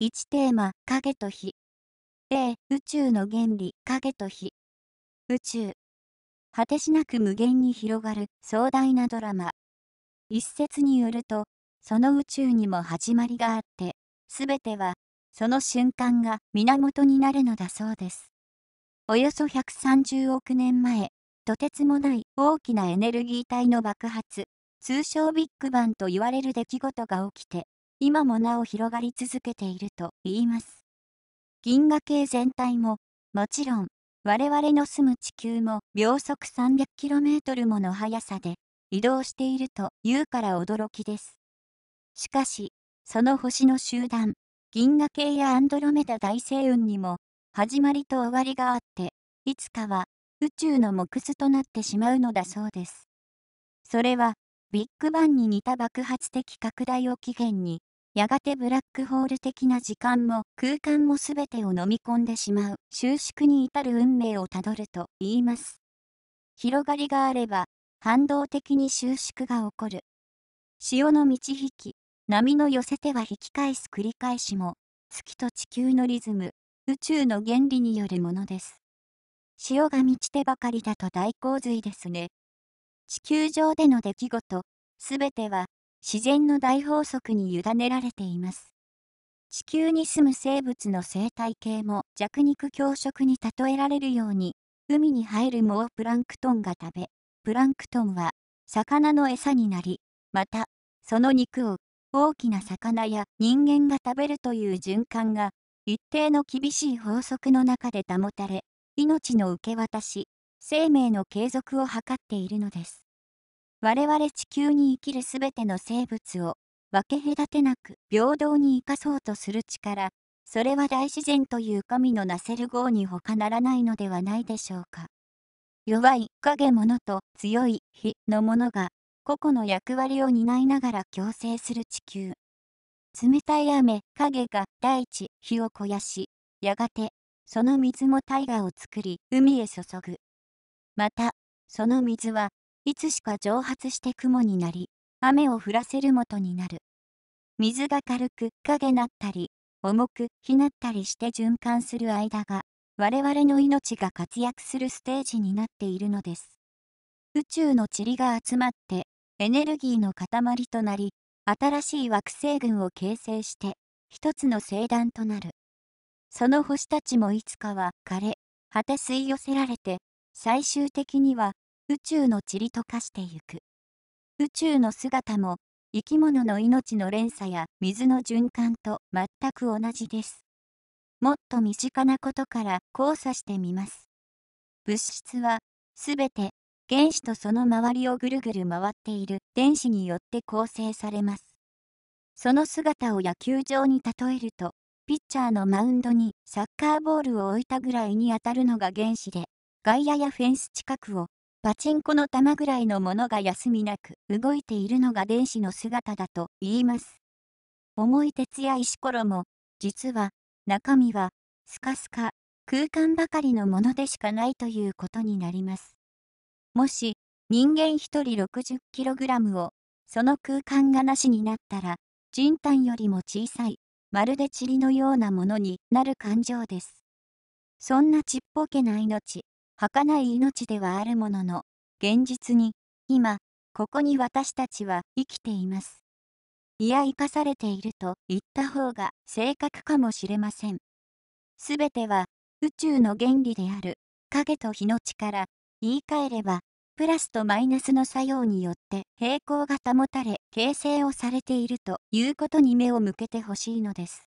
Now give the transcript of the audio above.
1テーマ影と火 A 宇宙の原理影と火宇宙果てしなく無限に広がる壮大なドラマ一説によるとその宇宙にも始まりがあって全てはその瞬間が源になるのだそうですおよそ130億年前とてつもない大きなエネルギー体の爆発通称ビッグバンと言われる出来事が起きて今もなお広がり続けていると言います。銀河系全体も、もちろん、我々の住む地球も秒速 300km もの速さで移動しているというから驚きです。しかし、その星の集団、銀河系やアンドロメダ大星雲にも、始まりと終わりがあって、いつかは宇宙の木図となってしまうのだそうです。それは、ビッグバンに似た爆発的拡大を起源に、やがてブラックホール的な時間も空間も全てを飲み込んでしまう収縮に至る運命をたどると言います。広がりがあれば反動的に収縮が起こる。潮の満ち引き、波の寄せては引き返す繰り返しも、月と地球のリズム、宇宙の原理によるものです。潮が満ちてばかりだと大洪水ですね。地球上での出来事、すべては自然の大法則に委ねられています。地球に住む生物の生態系も弱肉強食に例えられるように、海に入る藻をプランクトンが食べ、プランクトンは魚の餌になり、また、その肉を大きな魚や人間が食べるという循環が一定の厳しい法則の中で保たれ、命の受け渡し、生命の継続を図っているのです。我々地球に生きるすべての生物を分け隔てなく平等に生かそうとする力、それは大自然という神のなせる業に他ならないのではないでしょうか。弱い影者と強い火の者が個々の役割を担いながら共生する地球。冷たい雨、影が大地、火を肥やし、やがてその水も大河を作り、海へ注ぐ。また、その水はいつしか蒸発して雲になり、雨を降らせるもとになる。水が軽く影なったり、重くひなったりして循環する間が、我々の命が活躍するステージになっているのです。宇宙の塵が集まって、エネルギーの塊となり、新しい惑星群を形成して、一つの星団となる。その星たちもいつかは枯れ、果て吸い寄せられて最終的には宇宙の塵と化してゆく。宇宙の姿も生き物の命の連鎖や水の循環と全く同じです。もっと身近なことから交差してみます。物質はすべて原子とその周りをぐるぐる回っている電子によって構成されます。その姿を野球場に例えると、ピッチャーのマウンドにサッカーボールを置いたぐらいに当たるのが原子で、外野やフェンス近くを、パチンコの玉ぐらいのものが休みなく動いているのが電子の姿だと言います。重い鉄や石ころも、実は、中身は、スカスカ、空間ばかりのものでしかないということになります。もし、人間1人 60kg を、その空間がなしになったら、人体よりも小さい、まるで塵のようなものになる感情です。そんなちっぽけな命、儚い命ではあるものの、現実に、今、ここに私たちは生きています。いや生かされていると言った方が正確かもしれません。すべては宇宙の原理である影と日の力、言い換えれば、プラスとマイナスの作用によって平行が保たれ形成をされているということに目を向けてほしいのです。